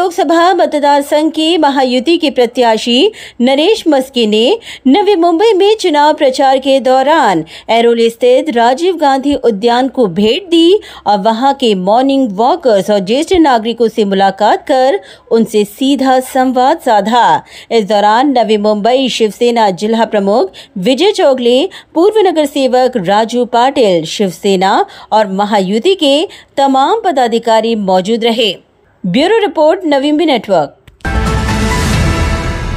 लोकसभा मतदार संघ के महायुति के प्रत्याशी नरेश मस्की ने नवी मुंबई में चुनाव प्रचार के दौरान एरोली स्थित राजीव गांधी उद्यान को भेंट दी और वहां के मॉर्निंग वॉकर्स और ज्येष्ठ नागरिकों से मुलाकात कर उनसे सीधा संवाद साधा इस दौरान नवी मुंबई शिवसेना जिला प्रमुख विजय चौगले पूर्व नगर सेवक राजू पाटिल शिवसेना और महायुति के तमाम पदाधिकारी मौजूद रहे ब्यूरो रिपोर्ट नवीम्बी नेटवर्क